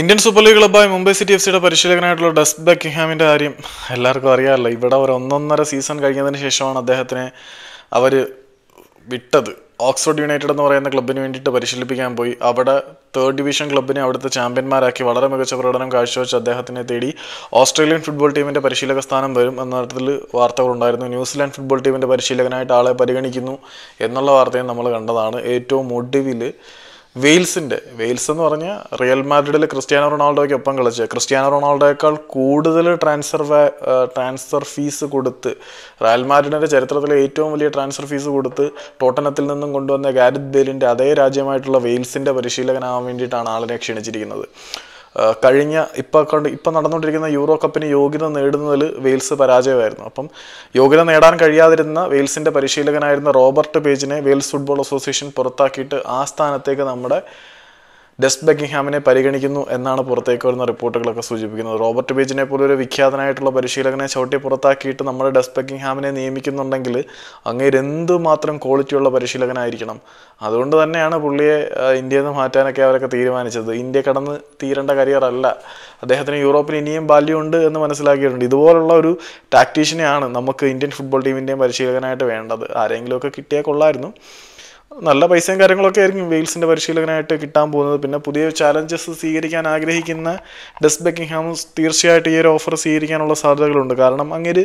Indian super league ക്ലബ്ബായ Mumbai city F സിയുടെ പരിശീലകനായിട്ടുള്ള dust ബക്കിംഗ്ഹാമിൻ്റെ കാര്യം എല്ലാവർക്കും അറിയാമല്ലോ ഇവിടെ ഒരു ഒന്നൊന്നര സീസൺ കഴിഞ്ഞതിന് ശേഷമാണ് അദ്ദേഹത്തിനെ അവർ വിട്ടത് ഓക്സ്ഫോർഡ് യുണൈറ്റഡ് എന്ന് പറയുന്ന ക്ലബ്ബിന് വേണ്ടിയിട്ട് പരിശീലിപ്പിക്കാൻ പോയി അവിടെ തേർഡ് ഡിവിഷൻ ക്ലബ്ബിനെ അവിടുത്തെ ചാമ്പ്യന്മാരാക്കി വളരെ മികച്ച പ്രകടനം കാഴ്ചവെച്ച് അദ്ദേഹത്തിനെ തേടി ഓസ്ട്രേലിയൻ ഫുട്ബോൾ ടീമിൻ്റെ പരിശീലക സ്ഥാനം വരും എന്ന തരത്തിൽ വാർത്തകളുണ്ടായിരുന്നു ന്യൂസിലാൻഡ് ഫുട്ബോൾ ടീമിൻ്റെ പരിശീലകനായിട്ട് ആളെ പരിഗണിക്കുന്നു എന്നുള്ള വാർത്തയും നമ്മൾ കണ്ടതാണ് ഏറ്റവും ഒടുവിൽ വെയിൽസിൻ്റെ വെയിൽസ് എന്ന് പറഞ്ഞാൽ റിയൽ മാഡ്രിഡിൽ ക്രിസ്ത്യാനോ റൊണാൾഡോയ്ക്ക് ഒപ്പം കളിച്ച് ക്രിസ്ത്യാനോ റൊണാൾഡോയേക്കാൾ കൂടുതൽ ട്രാൻസ്ഫർ ട്രാൻസ്ഫർ ഫീസ് കൊടുത്ത് റയൽ മാഡ്രിഡിന്റെ ചരിത്രത്തിലെ ഏറ്റവും വലിയ ട്രാൻസ്ഫർ ഫീസ് കൊടുത്ത് ടോട്ടനത്തിൽ നിന്നും കൊണ്ടുവന്ന ഗാരിത് ബേലിൻ്റെ അതേ രാജ്യമായിട്ടുള്ള വെയിൽസിൻ്റെ പരിശീലകനാവാൻ വേണ്ടിയിട്ടാണ് ആളിനെ ക്ഷണിച്ചിരിക്കുന്നത് കഴിഞ്ഞ ഇപ്പോൾ കണ്ട് ഇപ്പം നടന്നുകൊണ്ടിരിക്കുന്ന യൂറോ കപ്പിന് യോഗ്യത നേടുന്നതിൽ വെയിൽസ് പരാജയമായിരുന്നു അപ്പം യോഗ്യത നേടാൻ കഴിയാതിരുന്ന വെയിൽസിൻ്റെ പരിശീലകനായിരുന്ന റോബർട്ട് പേജിനെ വെയിൽസ് ഫുട്ബോൾ അസോസിയേഷൻ പുറത്താക്കിയിട്ട് ആ സ്ഥാനത്തേക്ക് നമ്മുടെ ഡെസ് ബക്കിംഗ്ഹാമിനെ പരിഗണിക്കുന്നു എന്നാണ് പുറത്തേക്ക് വരുന്ന റിപ്പോർട്ടുകളൊക്കെ സൂചിപ്പിക്കുന്നത് റോബർട്ട് ബീജിനെ പോലെ ഒരു വിഖ്യാതനായിട്ടുള്ള പരിശീലകനെ ചവിട്ടി പുറത്താക്കിയിട്ട് നമ്മൾ ഡെസ് ബക്കിംഗ്ഹാമിനെ നിയമിക്കുന്നുണ്ടെങ്കിൽ അങ്ങേരെന്ത് മാത്രം ക്വാളിറ്റിയുള്ള പരിശീലകനായിരിക്കണം അതുകൊണ്ട് തന്നെയാണ് പുള്ളിയെ ഇന്ത്യയിൽ നിന്ന് മാറ്റാനൊക്കെ അവരൊക്കെ തീരുമാനിച്ചത് ഇന്ത്യ കടന്ന് തീരേണ്ട കരിയർ അല്ല അദ്ദേഹത്തിന് യൂറോപ്പിൽ ഇനിയും ബാല്യമുണ്ട് എന്ന് മനസ്സിലാക്കിയിട്ടുണ്ട് ഇതുപോലുള്ള ഒരു ടാക്ടീഷ്യനെയാണ് നമുക്ക് ഇന്ത്യൻ ഫുട്ബോൾ ടീമിൻ്റെയും പരിശീലകനായിട്ട് വേണ്ടത് ആരെങ്കിലുമൊക്കെ കിട്ടിയാൽ കൊള്ളായിരുന്നു നല്ല പൈസയും കാര്യങ്ങളൊക്കെ ആയിരിക്കും വെയിൽസിൻ്റെ പരിശീലകനായിട്ട് കിട്ടാൻ പോകുന്നത് പിന്നെ പുതിയ ചാലഞ്ചസ് സ്വീകരിക്കാൻ ആഗ്രഹിക്കുന്ന ഡെസ് ബെക്കിംഗ്ഹാം തീർച്ചയായിട്ടും ഈ ഒരു ഓഫർ സ്വീകരിക്കാനുള്ള സാധ്യതകളുണ്ട് കാരണം അങ്ങനെ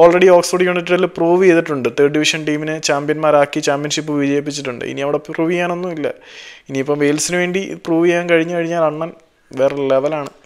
ഓൾറെഡി ഓക്സ്ഫോർഡ് യൂണിറ്റിൽ പ്രൂവ് ചെയ്തിട്ടുണ്ട് തേർഡ് ഡിവിഷൻ ടീമിനെ ചാമ്പ്യന്മാരാക്കി ചാമ്പ്യൻഷിപ്പ് വിജയിപ്പിച്ചിട്ടുണ്ട് ഇനി അവിടെ പ്രൂവ് ചെയ്യാനൊന്നുമില്ല ഇനിയിപ്പം വെയിൽസിന് വേണ്ടി പ്രൂവ് ചെയ്യാൻ കഴിഞ്ഞു കഴിഞ്ഞാൽ അണ്ണൻ വേറെ ലെവലാണ്